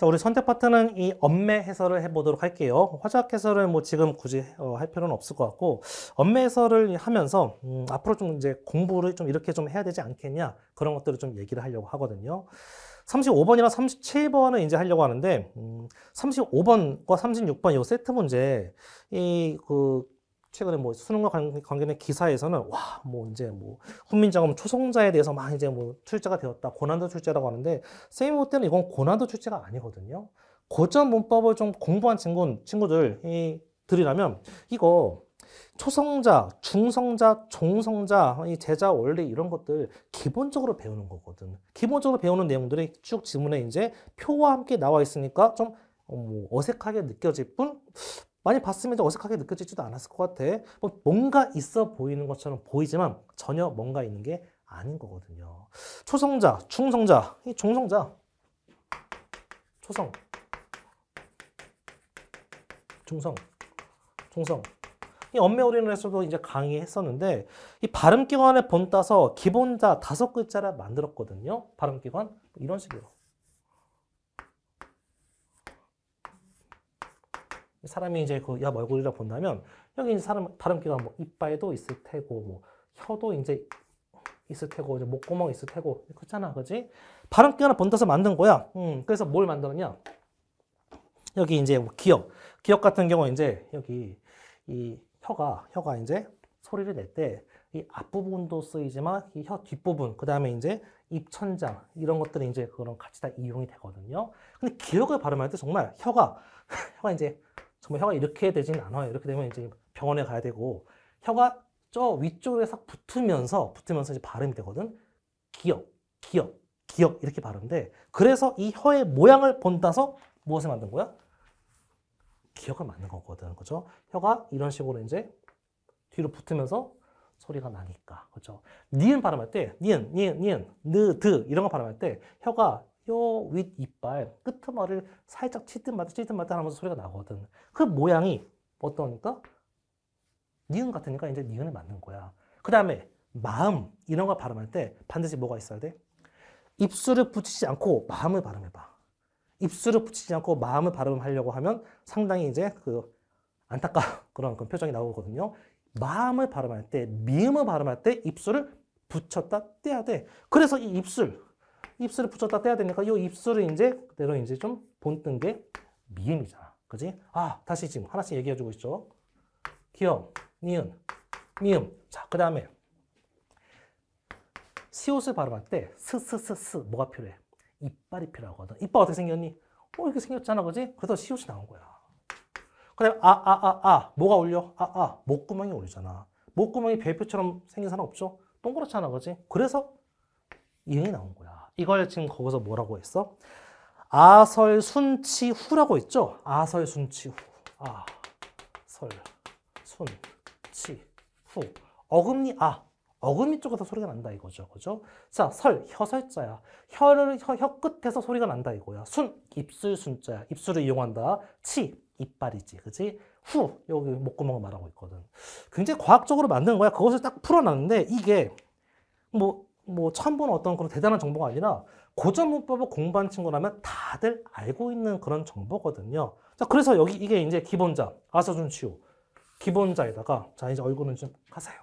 자, 우리 선택 파트는 이 엄매 해설을 해보도록 할게요. 화작 해설을 뭐 지금 굳이 어, 할 필요는 없을 것 같고, 엄매 해설을 하면서, 음, 앞으로 좀 이제 공부를 좀 이렇게 좀 해야 되지 않겠냐, 그런 것들을 좀 얘기를 하려고 하거든요. 35번이랑 37번은 이제 하려고 하는데, 음, 35번과 36번 이 세트 문제, 이, 그, 최근에 뭐 수능과 관계된 기사에서는 와뭐 이제 뭐 훈민정음 초성자에 대해서 막 이제 뭐 출제가 되었다 고난도 출제라고 하는데 세이볼 때는 이건 고난도 출제가 아니거든요. 고전 문법을 좀 공부한 친구 친구들이 들이라면 이거 초성자, 중성자, 종성자, 이 제자 원리 이런 것들 기본적으로 배우는 거거든. 기본적으로 배우는 내용들이 쭉 지문에 이제 표와 함께 나와 있으니까 좀 어, 뭐 어색하게 느껴질 뿐 많이 봤으면 어색하게 느껴지지도 않았을 것 같아. 뭐 뭔가 있어 보이는 것처럼 보이지만 전혀 뭔가 있는 게 아닌 거거든요. 초성자, 충성자, 이 종성자, 초성, 중성, 중성. 이 엄매우리는에서도 이제 강의했었는데 이 발음기관에 본따서 기본자 다섯 글자를 만들었거든요. 발음기관 뭐 이런 식으로. 사람이 이제 그옆 얼굴이라 본다면 여기 이제 사람 다른 기가 뭐 이빨도 있을 테고 뭐 혀도 이제 있을 테고 이제 목구멍 있을 테고 그렇잖아, 그지? 다른 기가 본다서 만든 거야. 음, 그래서 뭘 만드느냐? 여기 이제 뭐 기억, 기억 같은 경우 이제 여기 이 혀가 혀가 이제 소리를 낼 때 이 앞부분도 쓰이지만 이 혀 뒷부분 그 다음에 이제 입천장 이런 것들이 이제 그런 같이 다 이용이 되거든요. 근데 기억을 발음할 때 정말 혀가 혀가 이제 정말 혀가 이렇게 되진 않아요. 이렇게 되면 이제 병원에 가야 되고 혀가 저 위쪽에 싹 붙으면서 붙으면서 이제 발음이 되거든. 기억, 기억, 기억 이렇게 발음돼. 그래서 이 혀의 모양을 본따서 무엇을 만든 거야? 기억을 만든 거거든. 그죠? 혀가 이런 식으로 이제 뒤로 붙으면서 소리가 나니까. 그죠? 니은 발음할 때, 니은, 니은, 니은, 느, 드 이런 거 발음할 때 혀가 요윗 이빨 끝머리를 살짝 치든 말든 치든 말다 하면서 소리가 나거든. 그 모양이 어떠니까? 니은 같으니까 이제 니은을 만든 거야. 그 다음에 마음 이런 걸 발음할 때 반드시 뭐가 있어야 돼? 입술을 붙이지 않고 마음을 발음해봐. 입술을 붙이지 않고 마음을 발음하려고 하면 상당히 이제 그 안타까운 그런, 그런 표정이 나오거든요. 마음을 발음할 때, 미음을 발음할 때 입술을 붙였다 떼야 돼. 그래서 이 입술, 입술을 붙였다 떼야 되니까 이 입술을 이제 그대로 이제 좀 본뜬 게 미음이잖아. 그지? 아, 다시 지금 하나씩 얘기해주고 있죠. 기역, 니은, 미음. 자, 그 다음에 시옷을 발음할 때 스스스스 뭐가 필요해? 이빨이 필요하거든. 이빨 어떻게 생겼니? 어, 이렇게 생겼잖아, 그지? 그래서 시옷이 나온 거야. 그 다음에 아, 아, 아, 아. 뭐가 울려? 아, 아. 목구멍이 울리잖아. 목구멍이 배표처럼 생긴 사람 없죠? 동그랗잖아, 그지? 그래서 이응이 나온 거야. 이걸 지금 거기서 뭐라고 했어? 아설 순치 후라고 있죠? 아설 순치 후. 아설 순치 후. 어금니 아. 어금니 쪽에서 소리가 난다 이거죠. 그죠? 자, 설, 혀설자야. 혀를, 혀, 혀 끝에서 소리가 난다 이거야. 순, 입술 순자야. 입술을 이용한다. 치, 이빨이지. 그지? 후, 여기 목구멍을 말하고 있거든. 굉장히 과학적으로 만든 거야. 그것을 딱 풀어놨는데 이게 뭐뭐 처음 보는 어떤 그런 대단한 정보가 아니라 고전 문법을 공부한 친구라면 다들 알고 있는 그런 정보거든요. 자, 그래서 여기 이게 이제 기본자, 아서준 치유. 기본자에다가 자, 이제 얼굴은 좀 가세요.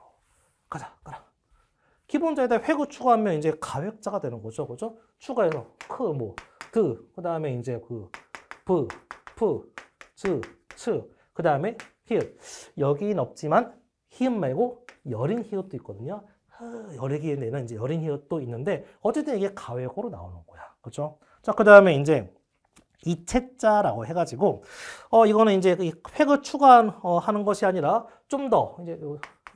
가자, 가라. 기본자에다 회구 추가하면 이제 가획자가 되는 거죠. 그죠? 추가해서 크, 뭐, 드, 그 다음에 이제 그, 브, 푸, 즈, 츠, 그 다음에 히읗. 여긴 없지만 히읗 말고 여린 히읗도 있거든요. 여애기에는 이제 여린 히읗도 있는데 어쨌든 이게 가외고로 나오는 거야. 그렇죠? 자, 그다음에 이제 이채자라고 해가지고 어 이거는 이제 획을 추가하는 것이 아니라 좀 더 이제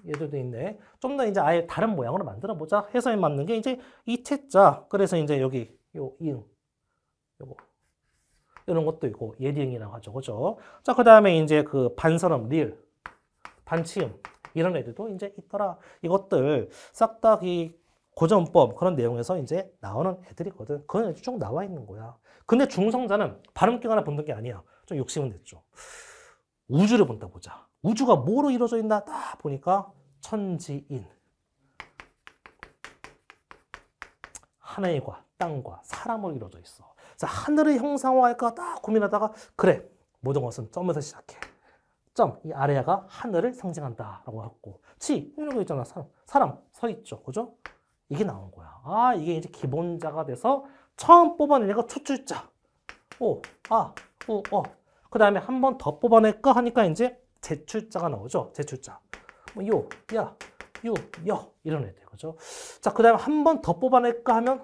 얘들도 있네. 좀 더 이제 아예 다른 모양으로 만들어 보자. 해서에 맞는 게 이제 이채자. 그래서 이제 여기 요 이응 요거 이런 것도 있고 예리응이라고 하죠. 그죠? 자, 그다음에 이제 그 반선음 릴 반치음 이런 애들도 이제 있더라. 이것들 싹다이 고전법 그런 내용에서 이제 나오는 애들이거든. 그런 애들 쭉 나와 있는 거야. 근데 중성자는 발음기관을 본게 아니야. 좀 욕심은 냈죠. 우주를 본다 보자. 우주가 뭐로 이루어져 있나 딱 보니까 천지인. 하늘과 땅과 사람으로 이루어져 있어. 자, 하늘의 형상화할까 딱 고민하다가 그래 모든 것은 점에서 시작해. 점, 이 아래가 하늘을 상징한다라고 했고 치, 이런 거 있잖아. 사람, 사람 서 있죠. 그죠? 이게 나온 거야. 아, 이게 이제 기본자가 돼서 처음 뽑아낸 애가 초출자. 오, 아, 우, 어. 그 다음에 한 번 더 뽑아낼까 하니까 이제 제출자가 나오죠. 제출자. 뭐 요, 야, 요, 여 이런 애들. 그죠? 자, 그 다음에 한 번 더 뽑아낼까 하면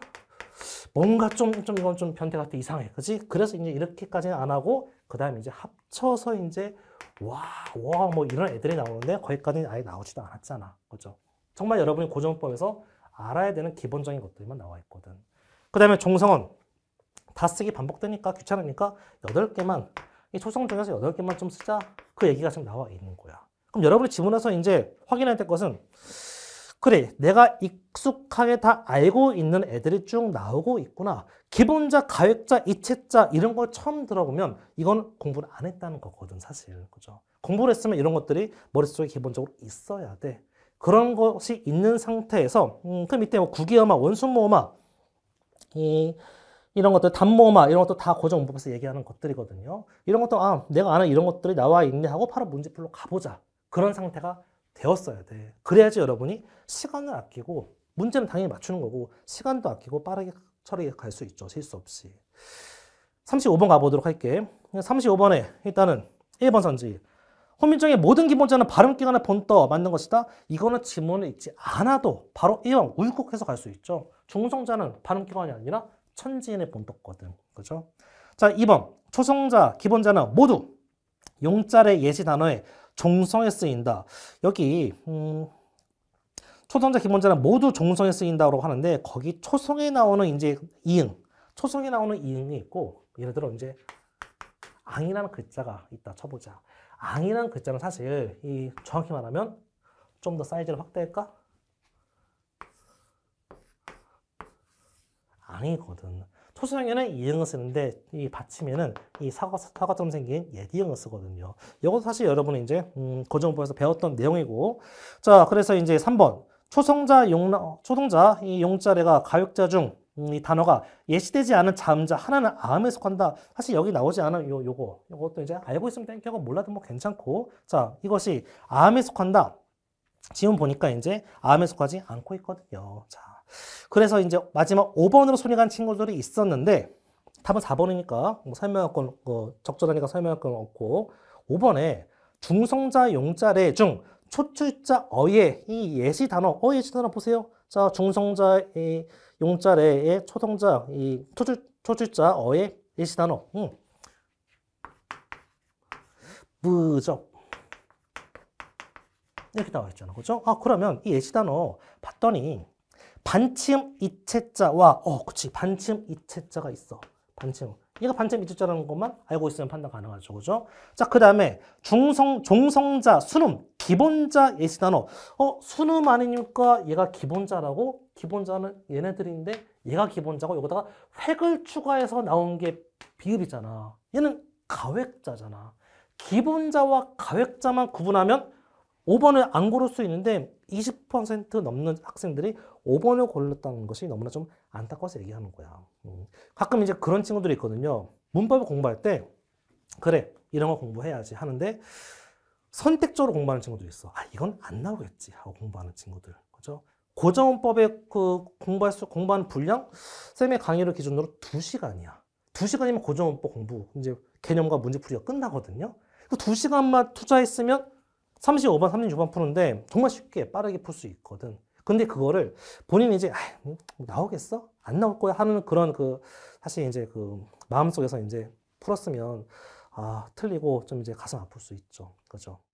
뭔가 좀, 좀 이건 좀 변태 같아 이상해. 그지? 그래서 이제 이렇게까지는 안 하고, 그 다음에 이제 합쳐서 이제 와, 와, 뭐 이런 애들이 나오는데 거기까지는 아예 나오지도 않았잖아. 그죠? 정말 여러분이 고정법에서 알아야 되는 기본적인 것들만 나와 있거든. 그 다음에 종성은 다 쓰기 반복되니까 귀찮으니까 8개만, 이 초성 중에서 8개만 좀 쓰자. 그 얘기가 지금 나와 있는 거야. 그럼 여러분이 지문에서 이제 확인해야 것은 그래, 내가 익숙하게 다 알고 있는 애들이 쭉 나오고 있구나. 기본자, 가획자, 이체자 이런 걸 처음 들어보면 이건 공부를 안 했다는 거거든, 사실. 그죠? 공부를 했으면 이런 것들이 머릿속에 기본적으로 있어야 돼. 그런 것이 있는 상태에서 음, 그 밑에 뭐 구기어마, 원순모어마 이, 이런 것들, 단모어마 이런 것도 다 고정 문법에서 얘기하는 것들이거든요. 이런 것도 아 내가 아는 이런 것들이 나와 있네 하고 바로 문제풀로 가보자. 그런 상태가 되었어야 돼. 그래야지 여러분이 시간을 아끼고 문제는 당연히 맞추는 거고 시간도 아끼고 빠르게 처리해 갈수 있죠. 실수 없이. 35번 가보도록 할게. 35번에 일단은 1번 선지. 혼민정의 모든 기본자는 발음기관의 본떠 맞는 것이다. 이거는 지문을 읽지 않아도 바로 이왕 울컥해서 갈 수 있죠. 중성자는 발음기관이 아니라 천지인의 본떠거든. 그죠? 자, 2번. 초성자, 기본자는 모두 용자의 예시 단어에 종성에 쓰인다. 여기 음, 초성자 기본자는 모두 종성에 쓰인다고 하는데 거기 초성에 나오는 이제 이응, 초성에 나오는 이응이 있고 예를 들어 이제 앙이라는 글자가 있다 쳐보자. 앙이라는 글자는 사실 이 정확히 말하면 좀 더 사이즈를 확대할까? 앙이거든. 초성에는 이형을 쓰는데 이 받침에는 이 사과, 사과처럼 생긴 예디형을 쓰거든요. 이것도 사실 여러분이 이제 음, 고정부에서 배웠던 내용이고 자 그래서 이제 3번 초성자 용 초성자 이 용자래가 가역자 중이 음, 단어가 예시되지 않은 자음자 하나는 암에 속한다. 사실 여기 나오지 않은 요 요거 요것도 이제 알고 있으면 땡겨고 몰라도 뭐 괜찮고 자 이것이 암에 속한다. 지금 보니까 이제 암에 속하지 않고 있거든요. 자 그래서 이제 마지막 5번으로 손이 간 친구들이 있었는데 답은 4번이니까 뭐 설명할 건 어, 적절하니까 설명할 건 없고 5번에 중성자 용자례 중 초출자 어예 이 예시 단어 어 예시 단어 보세요. 자 중성자 이 용자례의 초성자 이 초출 초출자 어예 예시 단어. 음. 무적 이렇게 나와 있잖아. 그죠? 아, 그러면 이 예시 단어 봤더니 반침 이체자와 어, 그렇지. 반침 이체자가 있어. 반침음 얘가 반침이체자라는 것만 알고 있으면 판단 가능하죠. 그죠? 자, 그 다음에 중성, 종성자, 수능, 기본자 예시 단어. 어, 수능 아니니까 얘가 기본자라고? 기본자는 얘네들인데 얘가 기본자고 여기다가 획을 추가해서 나온 게 비읍이잖아. 얘는 가획자잖아. 기본자와 가획자만 구분하면 5번을 안 고를 수 있는데 20% 넘는 학생들이 5번을 고른다는 것이 너무나 좀 안타까워서 얘기하는 거야. 음. 가끔 이제 그런 친구들이 있거든요. 문법을 공부할 때 그래 이런 거 공부해야지 하는데 선택적으로 공부하는 친구도 있어. 아 이건 안 나오겠지 하고 공부하는 친구들. 그죠? 고정원법의 그 공부할 수 공부하는 분량 쌤의 강의를 기준으로 2시간이야. 2시간이면 고정원법 공부 이제 개념과 문제풀이가 끝나거든요. 그 2시간만 투자했으면 3 5번3 6번 푸는데 정말 쉽게 빠르게 풀 수 있거든. 근데 그거를 본인이 이제 뭐, 뭐 나오겠어? 안 나올 거야 하는 그런 그 사실 이제 그 마음속에서 이제 풀었으면 아, 틀리고 좀 이제 가슴 아플 수 있죠. 그죠?